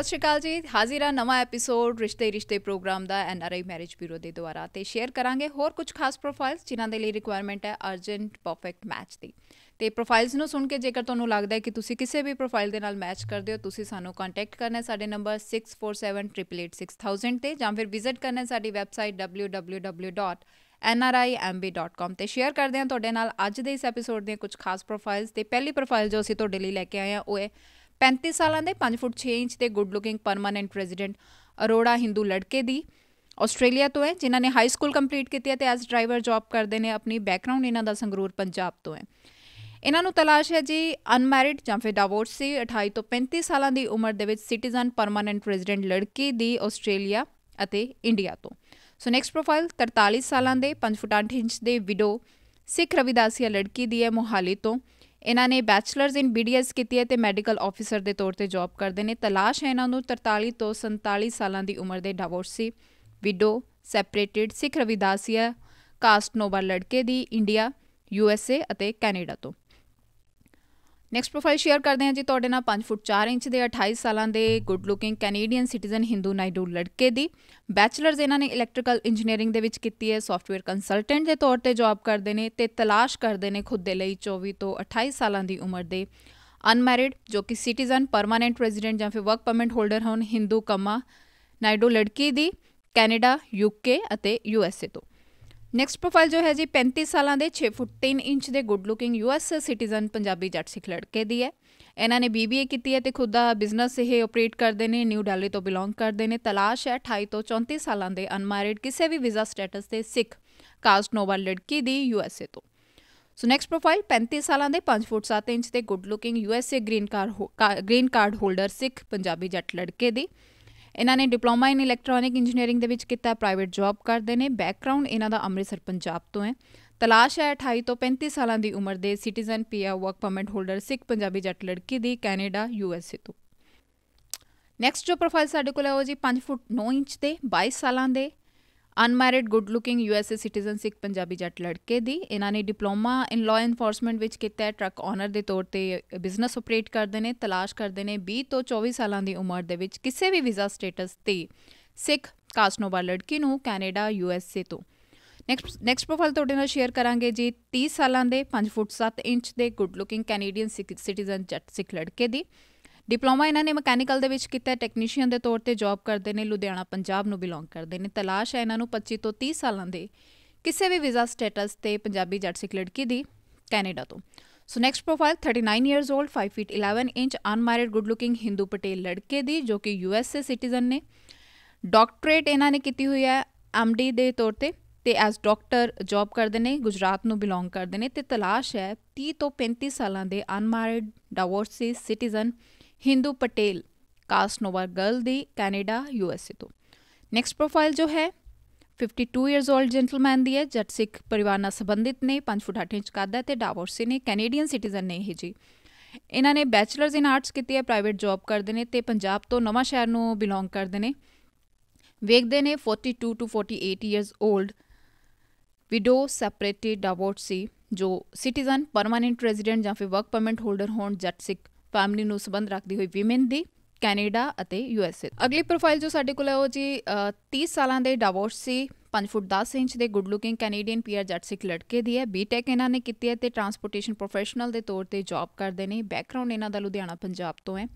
ਸਤਿ ਸ਼੍ਰੀ ਅਕਾਲ ਜੀ ਆ ਨਵਾਂ ਐਪੀਸੋਡ ਰਿਸ਼ਤੇ ਰਿਸ਼ਤੇ ਪ੍ਰੋਗਰਾਮ ਦਾ ਐਨਆਰਆਈ ਮੈਰਿਜ ਬਿਊਰੋ ਦੇ ਦੁਆਰਾ ਤੇ ਸ਼ੇਅਰ ਕਰਾਂਗੇ ਹੋਰ ਕੁਝ ਖਾਸ ਪ੍ਰੋਫਾਈਲਸ ਜਿਨ੍ਹਾਂ ਦੇ ਲਈ ਰਿਕੁਆਇਰਮੈਂਟ ਹੈ ਅਰਜੈਂਟ ਪਰਫੈਕਟ ਮੈਚ ਦੀ ਤੇ ਪ੍ਰੋਫਾਈਲਸ ਨੂੰ ਸੁਣ ਕੇ ਜੇਕਰ ਤੁਹਾਨੂੰ ਲੱਗਦਾ ਹੈ ਕਿ ਤੁਸੀਂ ਕਿਸੇ ਵੀ ਪ੍ਰੋਫਾਈਲ ਦੇ ਨਾਲ ਮੈਚ ਕਰਦੇ ਹੋ ਤੁਸੀਂ ਸਾਨੂੰ ਕੰਟੈਕਟ ਕਰਨਾ ਹੈ ਸਾਡੇ ਨੰਬਰ 6478886000 ਤੇ ਜਾਂ ਫਿਰ ਵਿਜ਼ਿਟ ਕਰਨਾ ਹੈ ਸਾਡੀ ਵੈਬਸਾਈਟ www.nrimb.com ਤੇ ਸ਼ੇਅਰ ਕਰਦੇ ਹਾਂ ਤੁਹਾਡੇ ਨਾਲ ਅੱਜ ਦੇ ਇਸ ਐਪੀਸੋਡ ਦੀਆਂ ਕੁਝ ਖਾਸ ਪ੍ਰੋਫਾਈਲਸ ਤੇ ਪਹਿਲੀ ਪ੍ਰੋਫਾਈਲ ਜੋ ਅਸੀਂ ਤੁਹਾਡੇ ਲਈ ਲੈ ਕੇ ਆਏ ਹਾਂ ਉਹ ਹੈ 35 ਸਾਲਾਂ ਦੇ 5 ਫੁੱਟ 6 ਇੰਚ ਦੇ good looking permanent resident Arora Hindu ਲੜਕੇ ਦੀ ਆਸਟ੍ਰੇਲੀਆ ਤੋਂ ਹੈ ਜਿਨ੍ਹਾਂ ਨੇ ਹਾਈ ਸਕੂਲ ਕੰਪਲੀਟ ਕੀਤੀ ਹੈ ਤੇ ਐਜ਼ ਡਰਾਈਵਰ ਜੌਬ ਕਰਦੇ ਨੇ ਆਪਣੀ ਬੈਕਗ੍ਰਾਉਂਡ ਇਹਨਾਂ ਦਾ ਸੰਗਰੂਰ ਪੰਜਾਬ ਤੋਂ ਹੈ ਇਹਨਾਂ ਨੂੰ ਤਲਾਸ਼ ਹੈ ਜੀ ਅਨਮੈਰਿਡ ਜਾਂ ਫਿਰ ਡਿਵੋਰਸੀ 28 ਤੋਂ 35 ਸਾਲਾਂ ਦੀ ਉਮਰ ਦੇ ਵਿੱਚ ਸਿਟੀਜ਼ਨ ਪਰਮਨੈਂਟ ਰੈਜ਼ੀਡੈਂਟ ਲੜਕੀ ਦੀ ਆਸਟ੍ਰੇਲੀਆ ਅਤੇ ਇੰਡੀਆ ਤੋਂ ਸੋ ਨੈਕਸਟ ਪ੍ਰੋਫਾਈਲ 43 ਸਾਲਾਂ ਦੇ 5 ਫੁੱਟ 8 ਇੰਚ ਦੇ ਵਿਡੋ ਸਿੱਖ ਰਵਿਦਾਸੀਆ ਲੜਕੀ ਦੀ ਹੈ ਮੋਹਾਲੀ ਤੋਂ ਇਹਨਾਂ ਨੇ ਬੈਚਲਰਸ ਇਨ ਬੀਡੀਐਸ ਕੀਤੀ ਹੈ ਤੇ ਮੈਡੀਕਲ ਆਫੀਸਰ ਦੇ ਤੌਰ ਤੇ ਜੌਬ ਕਰਦੇ ਨੇ ਤਲਾਸ਼ ਹੈ ਇਹਨਾਂ ਨੂੰ 43 ਤੋਂ 47 ਸਾਲਾਂ ਦੀ ਉਮਰ ਦੇ divorcee widow separated Sikh Ravidasia caste ਨੋਵਾ ਲੜਕੇ ਦੀ ਇੰਡੀਆ ਯੂਐਸਏ ਅਤੇ ਕੈਨੇਡਾ ਤੋਂ ਨੈਕਸਟ ਪ੍ਰੋਫਾਈਲ ਸ਼ੇਅਰ ਕਰਦੇ ਹਾਂ ਜੀ ਤੁਹਾਡੇ ਨਾਲ 5 ਫੁੱਟ 4 ਇੰਚ ਦੇ 28 ਸਾਲਾਂ ਦੇ good looking Canadian citizen Hindu Naidu ਲੜਕੇ ਦੀ ਬੈਚਲਰਸ ਇਹਨਾਂ ਨੇ ਇਲੈਕਟ੍ਰੀਕਲ ਇੰਜੀਨੀਅਰਿੰਗ ਦੇ ਵਿੱਚ ਕੀਤੀ ਹੈ ਸੌਫਟਵੇਅਰ ਕੰਸਲਟੈਂਟ ਦੇ ਤੌਰ ਤੇ ਜੌਬ ਕਰਦੇ ਨੇ ਤੇ ਤਲਾਸ਼ ਕਰਦੇ ਨੇ ਖੁਦ ਦੇ ਲਈ 24 ਤੋਂ 28 ਸਾਲਾਂ ਦੀ ਉਮਰ ਦੇ ਅਨਮੈਰਿਡ ਜੋ ਕਿ ਸਿਟੀਜ਼ਨ ਪਰਮਾਨੈਂਟ ਰੈਜ਼ੀਡੈਂਟ ਜਾਂ ਫਿਰ ਵਰਕ ਪਰਮਿਟ ਹੋਲਡਰ ਹਨ ਹਿੰਦੂ ਕਮਾ ਨਾਈਡੂ ਲੜਕੀ ਦੀ ਕੈਨੇਡਾ ਯੂਕੇ ਅਤੇ ਯੂਐਸਏ ਤੋਂ ਨੈਕਸਟ ਪ੍ਰੋਫਾਈਲ ਜੋ ਹੈ ਜੀ 35 ਸਾਲਾਂ ਦੇ 6 ਫੁੱਟ 3 ਇੰਚ ਦੇ good looking US citizen Punjabi ਜੱਟ ਸਿੱਖ ਲੜਕੇ ਦੀ ਹੈ ਇਹਨਾਂ ਨੇ ਬੀਬੀਏ ਕੀਤੀ ਹੈ ਤੇ ਖੁਦ ਦਾ ਬਿਜ਼ਨਸ ਇਹ ਆਪਰੇਟ ਕਰਦੇ ਨੇ ਨਿਊ ਦਿੱਲੀ ਤੋਂ ਬਿਲੋਂਗ ਕਰਦੇ ਨੇ ਤਲਾਸ਼ ਹੈ 28 ਤੋਂ 34 ਸਾਲਾਂ ਦੇ ਅਨਮੈਰਿਡ ਕਿਸੇ ਵੀ ਵੀਜ਼ਾ ਸਟੇਟਸ ਤੇ ਸਿੱਖ ਕਾਸਟ ਨੋਵਾ ਲੜਕੀ ਦੀ ਯੂਐਸਏ ਤੋਂ ਸੋ ਨੈਕਸਟ ਪ੍ਰੋਫਾਈਲ 35 ਸਾਲਾਂ ਦੇ 5 ਫੁੱਟ 7 ਇੰਚ ਦੇ good looking USA green card green card holder Sikh Punjabi Jat ਲੜਕੇ ਦੀ ਇਹਨਾਂ ਨੇ ਡਿਪਲੋਮਾ ਇਨ ਇਲੈਕਟ੍ਰੋਨਿਕ ਇੰਜੀਨੀਅਰਿੰਗ ਦੇ ਵਿੱਚ ਕੀਤਾ ਪ੍ਰਾਈਵੇਟ ਜੌਬ ਕਰਦੇ ਨੇ ਬੈਕਗ੍ਰਾਉਂਡ ਇਹਨਾਂ ਦਾ ਅੰਮ੍ਰਿਤਸਰ ਪੰਜਾਬ ਤੋਂ ਹੈ ਤਲਾਸ਼ ਹੈ 28 ਤੋਂ 35 ਸਾਲਾਂ ਦੀ ਉਮਰ ਦੇ citizen PR work permit holder Sikh Punjabi Jat ਲੜਕੀ ਦੀ ਕੈਨੇਡਾ ਯੂ ਐਸ ਤੋਂ ਨੈਕਸਟ ਜੋ ਪ੍ਰੋਫਾਈਲ ਸਾਡੇ ਕੋਲ ਹੈ ਉਹ ਜੀ 5 ਫੁੱਟ 9 ਇੰਚ ਦੇ 22 ਸਾਲਾਂ ਦੇ unmarried good looking U S A citizen Sikh Punjabi Jat ਲੜਕੇ ਦੀ ਇਹਨਾਂ ਨੇ ਡਿਪਲੋਮਾ ਇਨ ਲਾਅ ਐਨਫੋਰਸਮੈਂਟ ਵਿੱਚ ਕੀਤਾ ਹੈ ਟਰੱਕ ਓਨਰ ਦੇ ਤੌਰ ਤੇ ਬਿਜ਼ਨਸ ਆਪਰੇਟ ਕਰਦੇ ਨੇ ਤਲਾਸ਼ ਕਰਦੇ ਨੇ 20 ਤੋਂ 24 ਸਾਲਾਂ ਦੀ ਉਮਰ ਦੇ ਵਿੱਚ ਕਿਸੇ ਵੀ ਵੀਜ਼ਾ ਸਟੇਟਸ ਤੇ ਸਿੱਖ ਕਾਸਨੋਵਾ ਲੜਕੀ ਨੂੰ ਕੈਨੇਡਾ ਯੂ ਐਸ ਏ ਤੋਂ ਨੈਕਸਟ ਨੈਕਸਟ ਪ੍ਰੋਫਾਈਲ ਤੁਹਾਡੇ ਨਾਲ ਸ਼ੇਅਰ ਕਰਾਂਗੇ ਜੀ 30 ਸਾਲਾਂ ਦੇ 5 ਫੁੱਟ 7 ਇੰਚ ਦੇ ਗੁੱਡ ਲੁਕਿੰਗ ਕੈਨੇਡੀਅਨ ਸਿਟੀਜ਼ਨ ਜੱਟ ਸਿੱਖ ਲੜਕੇ ਦੀ ਡਿਪਲੋਮਾ ਇਹਨਾਂ ਨੇ ਮਕੈਨੀਕਲ ਦੇ ਵਿੱਚ ਕੀਤਾ ਟੈਕਨੀਸ਼ੀਅਨ ਦੇ ਤੌਰ ਤੇ ਜੌਬ ਕਰਦੇ ਨੇ ਲੁਧਿਆਣਾ ਪੰਜਾਬ ਨੂੰ ਬਿਲੋਂਗ ਕਰਦੇ ਨੇ ਤਲਾਸ਼ ਹੈ ਇਹਨਾਂ ਨੂੰ 25 ਤੋਂ 30 ਸਾਲਾਂ ਦੇ ਕਿਸੇ ਵੀ ਵੀਜ਼ਾ ਸਟੇਟਸ ਤੇ ਪੰਜਾਬੀ ਜੱਟ ਸਿੱਖ ਲੜਕੀ ਦੀ ਕੈਨੇਡਾ ਤੋਂ so next profile 39 years old 5 feet 11 inch unmarried good looking Hindu Patel ਲੜਕੇ ਦੀ ਜੋ ਕਿ ਯੂ ਐਸ ਏ ਸਿਟੀਜ਼ਨ ਨੇ ਡਾਕਟਰੇਟ ਇਹਨਾਂ ਨੇ ਕੀਤੀ ਹੋਈ ਹੈ ਡੀ ਦੇ ਤੌਰ ਤੇ ਤੇ ਐਸ ਡਾਕਟਰ ਜੌਬ ਕਰਦੇ ਨੇ ਗੁਜਰਾਤ ਨੂੰ ਬਿਲੋਂਗ ਕਰਦੇ ਨੇ ਤੇ ਤਲਾਸ਼ ਹੈ 30 ਤੋਂ 35 ਸਾਲਾਂ ਦੇ unmarried divorcee citizen Hindu Patel caste no bar girl दी कनाडा यूएसए ਤੋਂ ਨੈਕਸਟ ਪ੍ਰੋਫਾਈਲ ਜੋ ਹੈ 52 ਇਅਰਸ 올ਡ ਜੈਂਟਲਮੈਨ ਦੀ ਹੈ ਜੱਟ ਸਿੱਖ ਪਰਿਵਾਰ ਨਾਲ ਸੰਬੰਧਿਤ ਨੇ 5 ਫੁੱਟ 8 ਇੰਚ ਕੱਦ ਹੈ ਤੇ ਡਾਵੋਰਸੀ ਨੇ ਕੈਨੇਡੀਅਨ ਸਿਟੀਜ਼ਨ ਨੇ ਇਹ ਜੀ ਇਹਨਾਂ ਨੇ ਬੈਚਲਰਸ ਇਨ ਆਰਟਸ ਕੀਤੀ ਹੈ ਪ੍ਰਾਈਵੇਟ ਜੌਬ ਕਰਦੇ ਨੇ ਤੇ ਪੰਜਾਬ ਤੋਂ ਨਵਾਂ ਸ਼ਹਿਰ ਨੂੰ ਬਿਲੋਂਗ ਕਰਦੇ ਨੇ ਵੇਖਦੇ ਨੇ 42 to 48 years old widow separated divorcee ਜੋ ਸਿਟੀਜ਼ਨ ਪਰਮਨੈਂਟ ਰੈਜ਼ੀਡੈਂਟ ਜਾਂ ਫਿਰ ਵਰਕ ਪਰਮਿਟ ਹੋਲਡਰ ਹੋਣ ਜੱਟ ਸਿੱਖ ਫੈਮਿਲੀ ਨੂੰ ਸਬੰਧ ਰੱਖਦੀ ਹੋਈ ਵਿਮਨ ਦੀ ਕੈਨੇਡਾ ਅਤੇ ਯੂਐਸਏ ਅਗਲੀ ਪ੍ਰੋਫਾਈਲ ਜੋ ਸਾਡੇ ਕੋਲ ਹੈ ਉਹ ਜੀ 30 ਸਾਲਾਂ ਦੇ ਸੀ 5 ਫੁੱਟ 10 ਇੰਚ ਦੇ good looking Canadian PR Sikh ਲੜਕੇ ਦੀ ਹੈ ਬੀਟੈਕ ਇਹਨਾਂ ਨੇ ਕੀਤੀ ਹੈ ਤੇ ਟਰਾਂਸਪੋਰਟੇਸ਼ਨ ਪ੍ਰੋਫੈਸ਼ਨਲ ਦੇ ਤੌਰ ਤੇ ਜੌਬ ਕਰਦੇ ਨੇ ਬੈਕਗ੍ਰਾਉਂਡ ਇਹਨਾਂ ਦਾ ਲੁਧਿਆਣਾ ਪੰਜਾਬ ਤੋਂ ਹੈ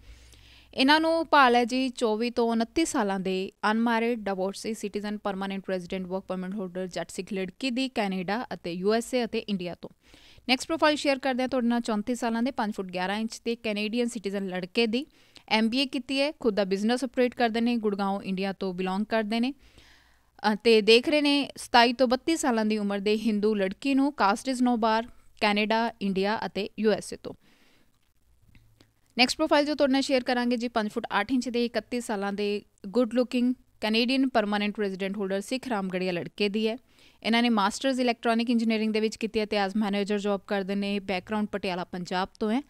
ਇਹਨਾਂ ਨੂੰ ਭਾਲ ਹੈ ਜੀ 24 ਤੋਂ 29 ਸਾਲਾਂ ਦੇ unmarried divorcee citizen permanent resident work permit holder ਜੱਟ ਸਿੱਖ ਲੜਕੀ ਦੀ ਕੈਨੇਡਾ ਅਤੇ ਯੂਐਸਏ ਅਤੇ ਇੰਡੀਆ ਤੋਂ ਨੈਕਸਟ ਪ੍ਰੋਫਾਈਲ ਸ਼ੇਅਰ ਕਰਦੇ ਹਾਂ ਤੁਹਾਡੇ ਨਾਲ 34 ਸਾਲਾਂ ਦੇ 5 ਫੁੱਟ 11 ਇੰਚ ਦੇ ਕੈਨੇਡੀਅਨ ਸਿਟੀਜ਼ਨ ਲੜਕੇ ਦੀ ਐਮਬੀਏ ਕੀਤੀ ਹੈ ਖੁਦ ਦਾ ਬਿਜ਼ਨਸ ਆਪਰੇਟ ਕਰਦੇ ਨੇ ਗੁੜਗਾਉਂ ਇੰਡੀਆ ਤੋਂ ਬਿਲੋਂਗ ਕਰਦੇ ਨੇ ਤੇ ਦੇਖ ਰਹੇ ਨੇ 27 ਤੋਂ 32 ਸਾਲਾਂ ਦੀ ਉਮਰ ਦੇ Hindu ਲੜਕੀ ਨੂੰ caste is no bar Canada India ਅਤੇ ਯੂਐਸਏ ਤੋਂ ਨੈਕਸਟ ਪ੍ਰੋਫਾਈਲ ਜੋ ਤੁਹਾਡੇ ਨਾਲ ਸ਼ੇਅਰ ਕਰਾਂਗੇ ਜੀ 5 ਫੁੱਟ 8 ਇੰਚ ਦੇ 31 ਸਾਲਾਂ ਦੇ good looking Canadian permanent resident holder Sikh Ramgarhia ਲੜਕੇ ਦੀ ਹੈ ਇਹਨਾਂ ਨੇ ਮਾਸਟਰਸ ਇਲੈਕਟ੍ਰੋਨਿਕ ਇੰਜੀਨੀਅਰਿੰਗ ਦੇ ਵਿੱਚ ਕੀਤੀ ਹੈ ਤੇ ਐਜ਼ ਮੈਨੇਜਰ ਜੌਬ ਕਰਦੇ ਨੇ ਬੈਕਗ੍ਰਾਉਂਡ ਪਟਿਆਲਾ ਪੰਜਾਬ ਤੋਂ ਹੈ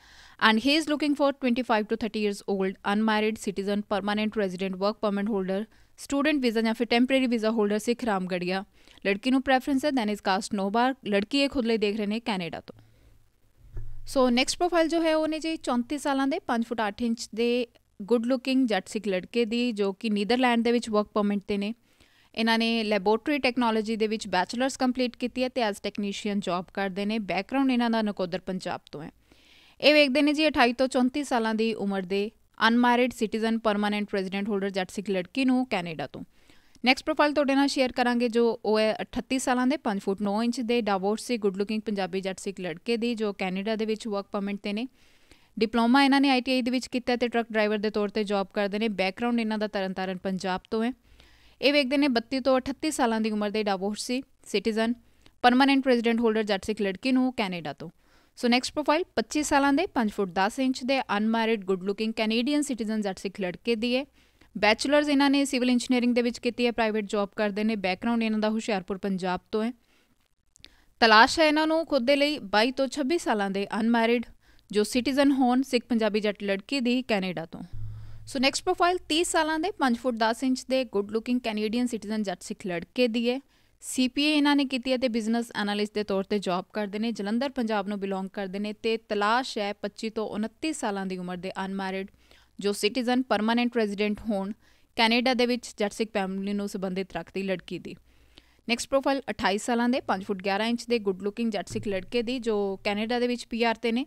and he is looking for 25 to 30 years old unmarried citizen permanent resident work permit holder student visa ਜਾਂ ਫਿਰ temporary visa holder Sikh Ramgarhia ਲੜਕੀ ਨੂੰ ਪ੍ਰੈਫਰੈਂਸ ਹੈ then is caste no bar ਲੜਕੀ ਇਹ ਖੁਦ ਲਈ ਦੇਖ ਰਹੇ ਨੇ ਕੈਨੇਡਾ ਤੋਂ ਸੋ ਨੈਕਸਟ ਪ੍ਰੋਫਾਈਲ ਜੋ ਹੈ ਉਹ ਨੇ ਜੀ 34 ਸਾਲਾਂ ਦੇ 5 ਫੁੱਟ 8 ਇੰਚ ਦੇ ਗੁੱਡ ਲੁਕਿੰਗ ਜੱਟ ਸਿੱਖ ਲੜਕੇ ਦੀ ਜੋ ਕਿ ਨੀਦਰਲੈਂਡ ਦੇ ਵਿੱਚ ਵਰਕ ਪਰਮਿਟ ਤੇ ਨੇ ਇਹਨਾਂ ਨੇ ਲੈਬੋਰਟਰੀ ਟੈਕਨੋਲੋਜੀ ਦੇ ਵਿੱਚ ਬੈਚਲਰਸ ਕੰਪਲੀਟ ਕੀਤੀ ਹੈ ਤੇ ਐਜ਼ ਟੈਕਨੀਸ਼ੀਅਨ ਜੌਬ ਕਰਦੇ ਨੇ ਬੈਕਗ੍ਰਾਉਂਡ ਇਹਨਾਂ ਦਾ ਨਕੋਦਰ ਪੰਜਾਬ ਤੋਂ ਹੈ ਇਹ ਵੇਖਦੇ ਨੇ ਜੀ 28 ਤੋਂ 34 ਸਾਲਾਂ ਦੀ ਉਮਰ ਦੇ unmarried citizen permanent resident holder ਜੱਟ ਸਿੱਖ ਲੜਕੀ ਨੂੰ ਕੈਨੇਡਾ ਤੋਂ ਨੈਕਸਟ ਪ੍ਰੋਫਾਈਲ ਤੁਹਾਡੇ ਨਾਲ ਸ਼ੇਅਰ ਕਰਾਂਗੇ ਜੋ ਉਹ ਹੈ 38 ਸਾਲਾਂ ਦੇ 5 ਫੁੱਟ 9 ਇੰਚ ਦੇ ਡਾਵੋਰਸੀ ਗੁੱਡ ਲੁਕਿੰਗ ਪੰਜਾਬੀ ਜੱਟ ਸਿੱਖ ਲੜਕੇ ਦੀ ਜੋ ਕੈਨੇਡਾ ਦੇ ਵਿੱਚ ਵਰਕ ਪਰਮਿਟ ਤੇ ਨੇ ਡਿਪਲੋਮਾ ਇਹਨਾਂ ਨੇ ਆਈਟੀਆਈ ਦੇ ਵਿੱਚ ਕੀਤਾ ਤੇ ਟਰੱਕ ਡਰਾਈਵਰ ਦੇ ਤੌਰ ਤੇ ਜੌਬ ਕਰਦੇ ਨੇ ਬੈਕਗ੍ਰਾਉਂਡ ਇਹਨਾਂ ਦਾ ਤਰਨਤਾਰਨ ਪੰਜਾਬ ਤੋਂ ਹੈ ਇਹ ਵੇਖਦੇ ਨੇ 32 ਤੋਂ 38 ਸਾਲਾਂ ਦੀ ਉਮਰ ਦੇ ਸੀ ਸਿਟੀਜ਼ਨ ਪਰਮਨੈਂਟ ਪ੍ਰੈਜ਼ੀਡੈਂਟ ਹੋਲਡਰ ਜੱਟ ਸਿੱਖ ਲੜਕੀ ਨੂੰ ਕੈਨੇਡਾ ਤੋਂ ਸੋ ਨੈਕਸਟ ਪ੍ਰੋਫਾਈਲ 25 ਸਾਲਾਂ ਦੇ 5 ਫੁੱਟ 10 ਇੰਚ ਦੇ unmarried good looking Canadian citizen ਜੱਟ ਸਿੱਖ ਲੜਕੇ ਦੀ ਹੈ ਬੈਚਲਰਸ ਇਹਨਾਂ ਨੇ ਸਿਵਲ ਇੰਜੀਨੀਅਰਿੰਗ ਦੇ ਵਿੱਚ ਕੀਤੀ ਹੈ ਪ੍ਰਾਈਵੇਟ ਜੌਬ ਕਰਦੇ ਨੇ ਬੈਕਗ੍ਰਾਉਂਡ ਇਹਨਾਂ ਦਾ ਹੁਸ਼ਿਆਰਪੁਰ ਪੰਜਾਬ ਤੋਂ ਹੈ ਤਲਾਸ਼ ਹੈ ਇਹਨਾਂ ਨੂੰ ਖੁਦ ਦੇ ਲਈ 22 ਤੋਂ 26 ਸਾਲਾਂ ਦੇ ਅਨਮੈਰਿਡ ਜੋ ਸਿਟੀਜ਼ਨ ਹੋਣ ਸਿੱਖ ਪੰਜਾਬੀ ਜੱਟ ਲੜਕੀ ਦੀ ਕੈਨੇਡਾ ਤੋਂ ਸੋ ਨੈਕਸਟ ਪ੍ਰੋਫਾਈਲ 30 ਸਾਲਾਂ ਦੇ 5 ਫੁੱਟ 10 ਇੰਚ ਦੇ ਗੁੱਡ ਲੁਕਿੰਗ ਕੈਨੇਡੀਅਨ ਸਿਟੀਜ਼ਨ ਜੱਟ ਸਿੱਖ ਲੜਕੇ ਦੀ ਹੈ ਸੀਪੀਏ ਇਹਨਾਂ ਨੇ ਕੀਤੀ ਹੈ ਤੇ ਬਿਜ਼ਨਸ ਐਨਾਲਿਸਟ ਦੇ ਤੌਰ ਤੇ ਜੌਬ ਕਰਦੇ ਨੇ ਜਲੰਧਰ ਪੰਜਾਬ ਨੂੰ ਬਿਲੋਂਗ ਕਰਦੇ ਨੇ ਤੇ ਤਲਾਸ਼ ਹੈ 25 ਤੋਂ 29 ਸਾਲਾਂ ਦੀ ਉਮਰ ਦੇ ਅਨਮੈਰਿਡ ਜੋ ਸਿਟੀਜ਼ਨ ਪਰਮਨੈਂਟ ਰੈਜ਼ੀਡੈਂਟ ਹੋਣ ਕੈਨੇਡਾ ਦੇ ਵਿੱਚ ਜੱਟ ਸਿੱਖ ਫੈਮਿਲੀ ਨੂੰ ਸੰਬੰਧਿਤ ਰੱਖਦੀ ਲੜਕੀ ਦੀ ਨੈਕਸਟ ਪ੍ਰੋਫਾਈਲ 28 ਸਾਲਾਂ ਦੇ 5 ਫੁੱਟ 11 ਇੰਚ ਦੇ ਗੁੱਡ ਲੁਕਿੰਗ ਜੱਟ ਸਿੱਖ ਲੜਕੇ ਦੀ ਜੋ ਕੈਨੇਡਾ ਦੇ ਵਿੱਚ ਪੀਆਰ ਤੇ ਨੇ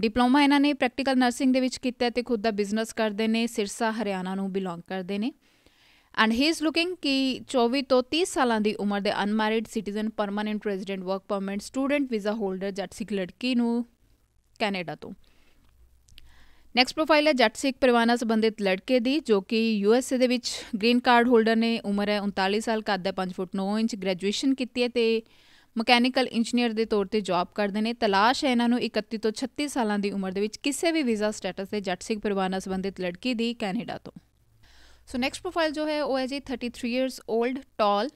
ਡਿਪਲੋਮਾ ਇਹਨਾਂ ਨੇ ਪ੍ਰੈਕਟੀਕਲ ਨਰਸਿੰਗ ਦੇ ਵਿੱਚ ਕੀਤਾ ਤੇ ਖੁਦ ਦਾ ਬਿਜ਼ਨਸ ਕਰਦੇ ਨੇ ਸਿਰਸਾ ਹਰਿਆਣਾ ਨੂੰ ਬਿਲੋਂਗ ਕਰਦੇ ਨੇ ਐਂਡ ਹੀ ਇਜ਼ ਲੁਕਿੰਗ ਕਿ 24 ਤੋਂ 30 ਸਾਲਾਂ ਦੀ ਉਮਰ ਦੇ unmarried citizen permanent resident work permit student visa holder ਜੱਟ ਸਿੱਖ ਲੜਕੀ ਨੂੰ ਕੈਨੇਡਾ ਤੋਂ ਨੈਕਸਟ ਪ੍ਰੋਫਾਈਲ ਹੈ ਜੱਟ ਸਿੱਖ ਪਰਿਵਾਰਾਂ ਸੰਬੰਧਿਤ ਲੜਕੇ ਦੀ ਜੋ ਕਿ ਯੂ ਐਸ ਏ ਦੇ ਵਿੱਚ ਗ੍ਰੀਨ ਕਾਰਡ ਹੋਲਡਰ ਨੇ ਉਮਰ ਹੈ 39 ਸਾਲ ਕੱਦ ਹੈ 5 ਫੁੱਟ 9 ਇੰਚ ਗ੍ਰੈਜੂਏਸ਼ਨ ਕੀਤੀ ਹੈ ਤੇ ਮਕੈਨੀਕਲ ਇੰਜੀਨੀਅਰ ਦੇ ਤੌਰ ਤੇ ਜੌਬ ਕਰਦੇ ਨੇ ਤਲਾਸ਼ ਹੈ ਇਹਨਾਂ ਨੂੰ 31 ਤੋਂ 36 ਸਾਲਾਂ ਦੀ ਉਮਰ ਦੇ ਵਿੱਚ ਕਿਸੇ ਵੀ ਵੀਜ਼ਾ ਸਟੇਟਸ ਦੇ ਜੱਟ ਪਰਿਵਾਰ ਨਾਲ ਸੰਬੰਧਿਤ ਲੜਕੀ ਦੀ ਕੈਨੇਡਾ ਤੋਂ ਸੋ ਨੈਕਸਟ ਪ੍ਰੋਫਾਈਲ ਜੋ ਹੈ ਉਹ ਹੈ ਜੀ 33 years old tall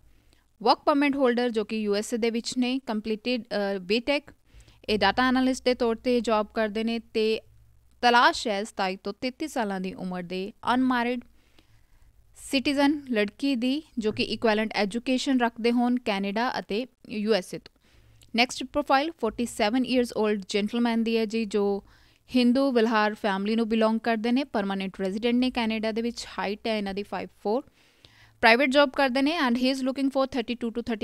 work permit holder ਜੋ ਕਿ ਯੂ ਐਸ ਏ ਦੇ ਵਿੱਚ ਨੇ ਕੰਪਲੀਟਿਡ ਬੀਟੈਕ ਇਹ ਡਾਟਾ ਐਨਾਲਿਸਟ ਦੇ ਤੌਰ ਤੇ ਜੌਬ ਕਰਦੇ ਨੇ ਤੇ ਤਲਾਸ਼ ਹੈ 27 ਤੋਂ 33 ਸਾਲਾਂ ਦੀ ਉਮਰ ਦੇ ਅਨਮੈਰਿਡ ਸਿਟੀਜ਼ਨ ਲੜਕੀ ਦੀ ਜੋ ਕਿ ਇਕੁਐਲੈਂਟ ਐਜੂਕੇਸ਼ਨ ਰੱਖਦੇ ਹੋਣ ਕੈਨੇਡਾ ਅਤੇ ਯੂ ਐਸ ਏ ਤੋਂ next profile 47 years old gentleman ਦੀ ਹੈ ਜੀ ਜੋ ਹਿੰਦੂ ਬਿਲਹਾਰ ਫੈਮਿਲੀ ਨੂੰ ਬਿਲੋਂਗ ਕਰਦੇ ਨੇ ਪਰਮਨੈਂਟ ਰੈਜ਼ੀਡੈਂਟ ਨੇ ਕੈਨੇਡਾ ਦੇ ਵਿੱਚ ਹਾਈਟ ਹੈ ਇਹਨਾਂ ਦੀ 5'4 ਪ੍ਰਾਈਵੇਟ ਜੌਬ ਕਰਦੇ ਨੇ and he is looking for 32 to 36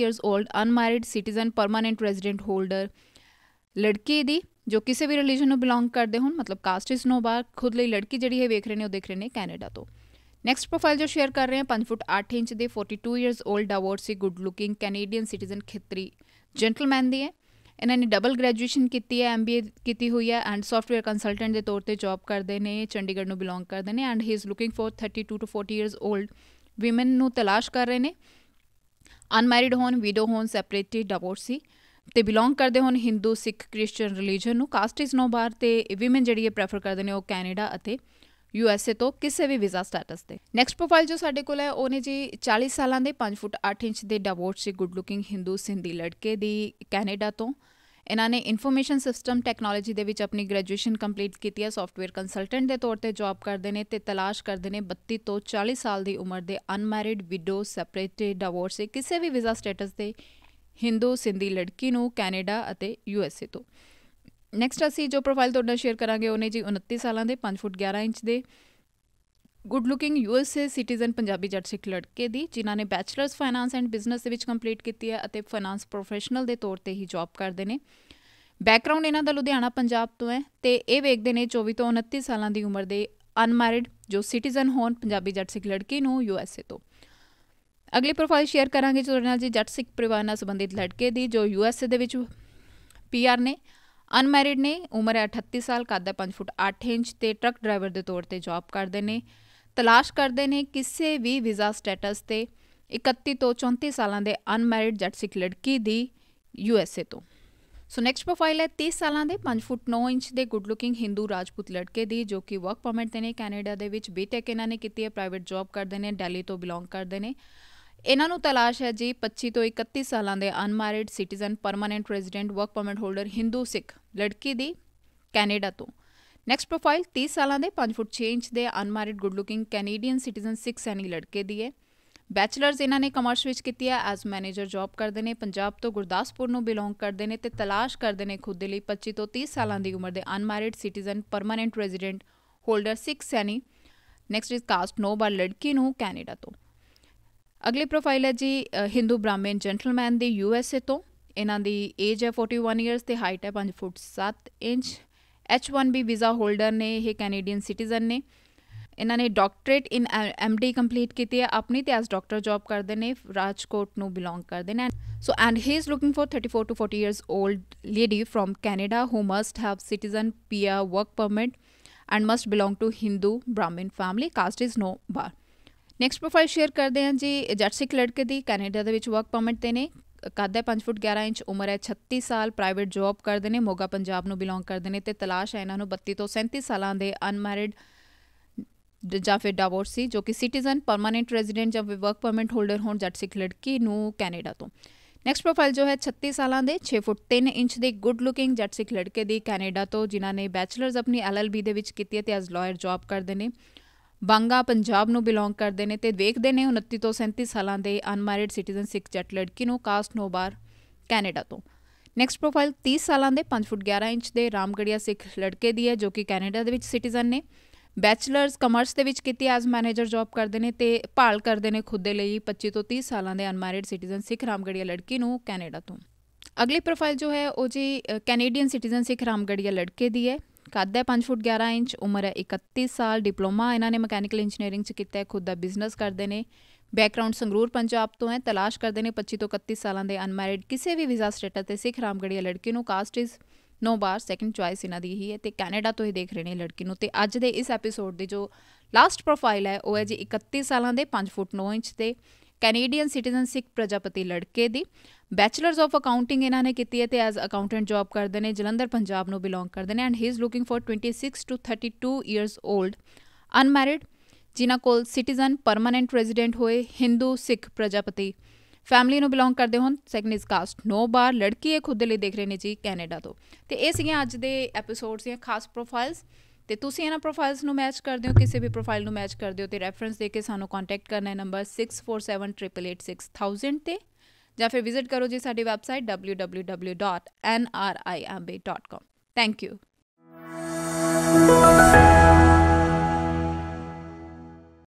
years old unmarried citizen permanent resident holder ਲੜਕੀ ਦੀ ਜੋ ਕਿਸੇ ਵੀ ਰਿਲੀਜੀਅਨ ਨੂੰ ਬਿਲੋਂਗ ਕਰਦੇ ਹੋਣ ਮਤਲਬ ਕਾਸਟ ਇਸ ਨੋ ਬਾਰ ਖੁਦ ਲਈ ਲੜਕੀ ਜਿਹੜੀ ਹੈ ਵੇਖ ਰਹੇ ਨੇ ਉਹ ਦੇਖ ਰਹੇ ਨੇ ਕੈਨੇਡਾ ਤੋਂ ਨੈਕਸਟ ਪ੍ਰੋਫਾਈਲ ਜੋ ਸ਼ੇਅਰ ਕਰ ਰਹੇ ਹਾਂ 5 ਫੁੱਟ 8 ਇੰਚ ਦੇ 42 ਇਅਰਸ 올ਡ ਅਵਾਰਡਸੀ good looking Canadian citizen Khatri gentleman ਦੀ ਹੈ ਇਹਨਾਂ ਨੇ ਡਬਲ ਗ੍ਰੈਜੂਏਸ਼ਨ ਕੀਤੀ ਹੈ ਐਮਬੀਏ ਕੀਤੀ ਹੋਈ ਹੈ ਐਂਡ ਸੌਫਟਵੇਅਰ ਕੰਸਲਟੈਂਟ ਦੇ ਤੌਰ ਤੇ ਜੌਬ ਕਰਦੇ ਨੇ ਚੰਡੀਗੜ੍ਹ ਨੂੰ ਬਿਲੋਂਗ ਕਰਦੇ ਨੇ and he is looking for 32 to 40 years old woman ਨੂੰ ਤਲਾਸ਼ ਕਰ ਰਹੇ ਨੇ ਅਨਮੈਰਿਡ ਹੋਣ ਵਿਡੋ ਹੋਣ ਸੈਪਰੇਟਿਡ ਡਿਵੋਰਸੀ ਤੇ ਬਿਲੋਂਗ ਕਰਦੇ ਹੋਣ ਹਿੰਦੂ ਸਿੱਖ ਕ੍ਰਿਸਚੀਅਨ ਰਿਲੀਜੀਅਨ ਨੂੰ ਕਾਸਟ ਇਜ਼ ਨੋ ਬਾਰ ਤੇ ਔਮਨ ਜਿਹੜੀ ਹੈ ਪ੍ਰੈਫਰ ਕਰਦੇ ਨੇ ਉਹ ਕੈਨੇਡਾ ਅਤੇ ਏ ਤੋਂ ਕਿਸੇ ਵੀ ਵੀਜ਼ਾ ਸਟੇਟਸ ਤੇ ਨੈਕਸਟ ਪ੍ਰੋਫਾਈਲ ਜੋ ਸਾਡੇ ਕੋਲ ਹੈ ਉਹਨੇ ਜੀ 40 ਸਾਲਾਂ ਦੇ 5 ਫੁੱਟ 8 ਇੰਚ ਦੇ divorcee good looking Hindu Sindhi ਲੜਕੇ ਦੀ ਕੈਨੇਡਾ ਤੋਂ ਇਹਨਾਂ ਨੇ ਇਨਫੋਰਮੇਸ਼ਨ ਸਿਸਟਮ ਟੈਕਨੋਲੋਜੀ ਦੇ ਵਿੱਚ ਆਪਣੀ ਗ੍ਰੈਜੂਏਸ਼ਨ ਕੰਪਲੀਟ ਕੀਤੀ ਹੈ ਸੌਫਟਵੇਅਰ ਕੰਸਲਟੈਂਟ ਦੇ ਤੌਰ ਤੇ ਜੌਬ ਕਰਦੇ ਨੇ ਤੇ ਤਲਾਸ਼ ਕਰਦੇ ਨੇ 32 ਤੋਂ 40 ਸਾਲ ਦੀ ਉਮਰ ਦੇ ਅਨਮੈਰਿਡ ਵਿਡੋ ਸੈਪਰੇਟਡ ਡਿਵੋਰਸ ਕਿਸੇ ਵੀ ਵੀਜ਼ਾ ਸਟੇਟਸ ਦੇ ਹਿੰਦੂ ਸਿੰਧੀ ਲੜਕੀ ਨੂੰ ਕੈਨੇਡਾ ਅਤੇ ਏ ਤੋਂ ਨੈਕਸਟ ਅਸੀਂ ਜੋ ਪ੍ਰੋਫਾਈਲ ਤੁਹਾਡਾ ਸ਼ੇਅਰ ਕਰਾਂਗੇ ਉਹਨੇ ਜੀ 29 ਸਾਲਾਂ ਦੇ 5 ਫੁੱਟ 11 ਇੰਚ ਦੇ good looking USA citizen Punjabi ਜੱਟ ਸਿੱਖ ਲੜਕੇ ਦੀ ਜਿਨ੍ਹਾਂ ਨੇ ਬੈਚਲਰਸ ਫਾਈਨਾਂਸ ਐਂਡ ਬਿਜ਼ਨਸ ਦੇ ਵਿੱਚ ਕੰਪਲੀਟ ਕੀਤੀ ਹੈ ਅਤੇ ਫਾਈਨਾਂਸ ਪ੍ਰੋਫੈਸ਼ਨਲ ਦੇ ਤੌਰ ਤੇ ਹੀ ਜੌਬ ਕਰਦੇ ਨੇ ਬੈਕਗ੍ਰਾਉਂਡ ਇਹਨਾਂ ਦਾ ਲੁਧਿਆਣਾ ਪੰਜਾਬ ਤੋਂ ਹੈ ਤੇ ਇਹ ਵੇਖਦੇ ਨੇ 24 ਤੋਂ 29 ਸਾਲਾਂ ਦੀ ਉਮਰ ਦੇ ਅਨਮੈਰਿਡ ਜੋ ਸਿਟੀਜ਼ਨ ਹੋਣ ਪੰਜਾਬੀ ਜੱਟ ਸਿੱਖ ਲੜਕੇ ਨੂੰ ਯੂਐਸਏ ਤੋਂ ਅਗਲੀ ਪ੍ਰੋਫਾਈਲ ਸ਼ੇਅਰ ਕਰਾਂਗੇ ਤੁਹਾਡੇ ਨਾਲ ਜੀ ਜੱਟ ਸਿੱਖ ਪਰਿਵਾਰ ਨਾਲ ਸੰਬੰਧਿਤ ਲੜਕੇ ਦੀ ਜੋ ਯੂਐਸਏ ਦੇ ਵਿੱਚ ਪੀਆਰ ਨੇ ਅਨਮੈਰਿਡ ਨੇ ਉਮਰ ਹੈ 38 ਸਾਲ ਕੱਦ ਹੈ 5 ਫੁੱਟ 8 ਇੰਚ ਤੇ ਟਰੱਕ ਡਰਾਈਵਰ ਦੇ ਤੌਰ ਤੇ ਜੌਬ ਕਰਦੇ ਨੇ ਤਲਾਸ਼ ਕਰਦੇ ਨੇ ਕਿਸੇ ਵੀ ਵੀਜ਼ਾ ਸਟੇਟਸ ਤੇ 31 ਤੋਂ 34 ਸਾਲਾਂ ਦੇ ਅਨਮੈਰਿਡ ਜੱਟ ਸਿੱਖ ਲੜਕੀ ਦੀ ਯੂਐਸਏ ਤੋਂ ਸੋ ਨੈਕਸਟ ਪ੍ਰੋਫਾਈਲ ਹੈ 30 ਸਾਲਾਂ ਦੇ 5 ਫੁੱਟ 9 ਇੰਚ ਦੇ ਗੁੱਡ ਲੁਕਿੰਗ ਹਿੰਦੂ ਰਾਜਪੂਤ ਲੜਕੇ ਦੀ ਜੋ ਕਿ ਵਰਕ ਪਰਮਿਟ ਤੇ ਨੇ ਕੈਨੇਡਾ ਦੇ ਵਿੱਚ ਬੀਟੈਕ ਇਹਨਾਂ ਨੇ ਕੀਤੀ ਹੈ ਪ੍ਰਾਈਵੇਟ ਜੌਬ ਕਰਦੇ ਨੇ ਦਿੱਲੀ ਤੋਂ ਬਿਲੋਂਗ ਕਰਦੇ ਨੇ ਇਹਨਾਂ ਨੂੰ ਤਲਾਸ਼ ਹੈ ਜੀ 25 ਤੋਂ 31 ਸਾਲਾਂ ਦੇ unmarried citizen permanent resident work permit holder Hindu Sikh ਲੜਕੀ ਦੀ ਕੈਨੇਡਾ ਤੋਂ ਨੈਕਸਟ ਪ੍ਰੋਫਾਈਲ 30 ਸਾਲਾਂ ਦੇ 5 ਫੁੱਟ 6 ਇੰਚ ਦੇ unmarried good looking Canadian citizen 6 Saini ਲੜਕੇ ਦੀ ਹੈ ਬੈਚਲਰਸ ਇਹਨਾਂ ਨੇ ਕਮਰਸ ਵਿੱਚ ਕੀਤੀ ਹੈ ਐਜ਼ ਮੈਨੇਜਰ ਜੌਬ ਕਰਦੇ ਨੇ ਪੰਜਾਬ ਤੋਂ ਗੁਰਦਾਸਪੁਰ ਨੂੰ ਬਿਲੋਂਗ ਕਰਦੇ ਨੇ ਤੇ ਤਲਾਸ਼ ਕਰਦੇ ਨੇ ਖੁਦ ਦੇ ਲਈ 25 ਤੋਂ 30 ਸਾਲਾਂ ਦੀ ਉਮਰ ਦੇ unmarried citizen permanent resident holder 6 Saini next is caste no bar ਲੜਕੀ ਨੂੰ ਕੈਨੇਡਾ ਤੋਂ ਅਗਲੀ ਪ੍ਰੋਫਾਈਲ ਹੈ ਜੀ ਹਿੰਦੂ ਬ੍ਰਾਹਮਣ ਜੈਂਟਲਮੈਨ ਦੀ ਯੂ ਐਸ ਏ ਤੋਂ ਇਹਨਾਂ ਦੀ ਏਜ ਹੈ 41 ਇਅਰਸ ਤੇ ਹਾਈਟ ਹੈ 5 foot 7 inch H1B visa holder ਨੇ ਇਹ ਕੈਨੇਡੀਅਨ ਸਿਟੀਜ਼ਨ ਨੇ ਇਹਨਾਂ ਨੇ ਡਾਕਟਰੇਟ ਇਨ ਡੀ ਕੰਪਲੀਟ ਕੀਤੀ ਹੈ ਆਪਣੀ ਤੇ ਐਸ ਡਾਕਟਰ ਜੌਬ ਕਰਦੇ ਨੇ ਰਾਜਕੋਟ ਨੂੰ ਬਿਲੋਂਗ ਕਰਦੇ ਨੇ so and he is looking for 34 to 40 years old lady from Canada who must have citizen PR work permit and must belong to Hindu Brahmin family caste is no bar next profile share ਕਰਦੇ ਹਾਂ ਜੀ ਜੱਟਸਿਕ ਲੜਕੇ ਦੀ Canada ਦੇ ਵਿੱਚ work permit ਤੇ ਨੇ ਕੱਦ ਹੈ 5 ਫੁੱਟ 11 ਇੰਚ ਉਮਰ ਹੈ 36 ਸਾਲ ਪ੍ਰਾਈਵੇਟ ਜੌਬ ਕਰਦੇ ਨੇ ਮੋਗਾ ਪੰਜਾਬ ਨੂੰ ਬਿਲੋਂਗ ਕਰਦੇ ਨੇ ਤੇ ਤਲਾਸ਼ ਹੈ ਇਹਨਾਂ ਨੂੰ 32 ਤੋਂ 37 ਸਾਲਾਂ ਦੇ ਅਨਮੈਰਿਡ ਜਾਂ ਫਿਰ ਡਾਵੋਰਸੀ ਜੋ ਕਿ ਸਿਟੀਜ਼ਨ ਪਰਮਨੈਂਟ ਰੈਜ਼ੀਡੈਂਟ ਜਾਂ ਵਰਕ ਪਰਮਿਟ ਹੋਲਡਰ ਹੋਣ ਜੱਟ ਸਿੱਖ ਲੜਕੀ ਨੂੰ ਕੈਨੇਡਾ ਤੋਂ ਨੈਕਸਟ ਪ੍ਰੋਫਾਈਲ ਜੋ ਹੈ 36 ਸਾਲਾਂ ਦੇ 6 ਫੁੱਟ 3 ਇੰਚ ਦੇ ਗੁੱਡ ਲੁਕਿੰਗ ਜੱਟ ਸਿੱਖ ਲੜਕੇ ਦੀ ਕੈਨੇਡਾ ਤੋਂ ਜਿਨ੍ਹਾਂ ਨੇ ਬੈਚਲਰਸ ਆਪਣੀ ਐਲਐਲਬੀ ਦੇ ਵਿੱਚ ਕੀਤੀ ਹੈ ਤੇ ਐਜ਼ ਲਾਇਰ ਜੌਬ ਕਰਦੇ ਨੇ ਬੰਗਾ ਪੰਜਾਬ ਨੂੰ ਬਿਲੋਂਗ ਕਰਦੇ ਨੇ ਤੇ ਵੇਖਦੇ ਨੇ 29 ਤੋਂ 37 ਸਾਲਾਂ ਦੇ ਅਨਮੈਰਿਡ ਸਿਟੀਜ਼ਨ ਸਿੱਖ ਜੱਟ ਲੜਕੀ ਨੂੰ ਕਾਸਟ ਨੋਬਾਰ ਕੈਨੇਡਾ ਤੋਂ ਨੈਕਸਟ ਪ੍ਰੋਫਾਈਲ 30 ਸਾਲਾਂ ਦੇ 5 ਫੁੱਟ 11 ਇੰਚ ਦੇ ਰਾਮਗੜੀਆ ਸਿੱਖ ਲੜਕੇ ਦੀ ਹੈ ਜੋ ਕਿ ਕੈਨੇਡਾ ਦੇ ਵਿੱਚ ਸਿਟੀਜ਼ਨ ਨੇ ਬੈਚਲਰਸ ਕਮਰਸ ਦੇ ਵਿੱਚ ਕੀਤੀ ਐਜ਼ ਮੈਨੇਜਰ ਜੌਬ ਕਰਦੇ ਨੇ ਤੇ ਭਾਲ ਕਰਦੇ ਨੇ ਖੁਦ ਦੇ ਲਈ 25 ਤੋਂ 30 ਸਾਲਾਂ ਦੇ ਅਨਮੈਰਿਡ ਸਿਟੀਜ਼ਨ ਸਿੱਖ ਰਾਮਗੜੀਆ ਲੜਕੀ ਨੂੰ ਕੈਨੇਡਾ ਤੋਂ ਅਗਲੀ ਪ੍ਰੋਫਾਈਲ ਜੋ ਹੈ ਉਹ ਜੀ ਕੈਨੇਡੀਅਨ ਸਿਟੀਜ਼ਨ ਸਿੱਖ ਰਾਮਗੜੀਆ ਲੜਕੇ ਦੀ ਹੈ ਕੱਦ ਹੈ 5 ਫੁੱਟ 11 ਇੰਚ ਉਮਰ ਹੈ 31 ਸਾਲ ਡਿਪਲੋਮਾ ਇਹਨਾਂ ਨੇ ਮਕੈਨੀਕਲ ਇੰਜੀਨੀਅਰਿੰਗ ਚ ਕੀਤਾ ਹੈ ਖੁਦ ਦਾ ਬਿਜ਼ਨਸ ਕਰਦੇ ਨੇ ਬੈਕਗ੍ਰਾਉਂਡ ਸੰਗਰੂਰ ਪੰਜਾਬ ਤੋਂ ਹੈ ਤਲਾਸ਼ ਕਰਦੇ ਨੇ 25 ਤੋਂ 31 ਸਾਲਾਂ ਦੇ ਅਨਮੈਰਿਡ ਕਿਸੇ ਵੀ ਵੀਜ਼ਾ ਸਟੇਟਸ ਤੇ ਸਿੱਖ ਰਾਮਗੜੀਆ ਲੜਕੀ ਨੂੰ caste is no bar second choice ਇਹਨਾਂ ਦੀ ਹੀ ਹੈ ਤੇ ਕੈਨੇਡਾ ਤੋਂ ਹੀ ਦੇਖ ਰਹੇ ਨੇ ਲੜਕੀ ਨੂੰ ਤੇ ਅੱਜ ਦੇ ਇਸ ਐਪੀਸੋਡ ਦੇ ਜੋ ਲਾਸਟ ਪ੍ਰੋਫਾਈਲ ਹੈ ਉਹ ਹੈ ਜੀ 31 ਸਾਲਾਂ ਦੇ 5 ਫੁੱਟ 9 ਇੰਚ ਤੇ ਕੈਨੇਡੀਅਨ ਸਿਟੀਜ਼ਨ ਸਿੱਖ ਪ੍ਰਜਾਪਤੀ ਲੜਕੇ ਦੀ ਬੈਚਲਰਸ ਆਫ ਅਕਾਊਂਟਿੰਗ ਇਹਨਾਂ ਨੇ ਕੀਤੀ ਹੈ ਤੇ ਐਜ਼ ਅਕਾਊਂਟੈਂਟ ਜੌਬ ਕਰਦੇ ਨੇ ਜਲੰਧਰ ਪੰਜਾਬ ਨੂੰ ਬਿਲੋਂਗ ਕਰਦੇ ਨੇ and he is looking for 26 to 32 years old unmarried ਜਿਨ੍ਹਾਂ ਕੋਲ ਸਿਟੀਜ਼ਨ ਪਰਮਨੈਂਟ ਰੈਜ਼ੀਡੈਂਟ ਹੋਏ ਹਿੰਦੂ ਸਿੱਖ ਪ੍ਰਜਾਪਤੀ ਫੈਮਿਲੀ ਨੂੰ ਬਿਲੋਂਗ ਕਰਦੇ ਹੋਣ second is caste no bar ਲੜਕੀ ਇਹ ਖੁਦ ਦੇ ਲਈ ਦੇਖ ਰਹੇ ਨੇ ਜੀ ਕੈਨੇਡਾ ਤੋਂ ਤੇ ਇਹ ਸੀਗੇ ਅੱਜ ਦੇ ਐਪੀਸੋਡਸ ਜਾਂ ਖਾਸ ਪ੍ਰੋਫਾਈਲਸ ਤੇ ਤੁਸੀਂ ਇਹਨਾਂ ਪ੍ਰੋਫਾਈਲਸ ਨੂੰ ਮੈਚ ਕਰਦੇ ਹੋ ਕਿਸੇ ਵੀ ਪ੍ਰੋਫਾਈਲ ਨੂੰ ਮੈਚ ਕਰਦੇ ਹੋ ਤੇ ਰੈਫਰੈਂਸ ਦੇ ਕੇ ਸਾਨੂੰ ਕੰਟੈਕਟ ਕਰਨਾ ਹੈ ਨੰਬਰ 6478886000 ਤੇ ਜਾਂ ਫਿਰ ਵਿਜ਼ਿਟ ਕਰੋ ਜੀ ਸਾਡੀ ਵੈਬਸਾਈਟ www.nriambe.com ਥੈਂਕ ਯੂ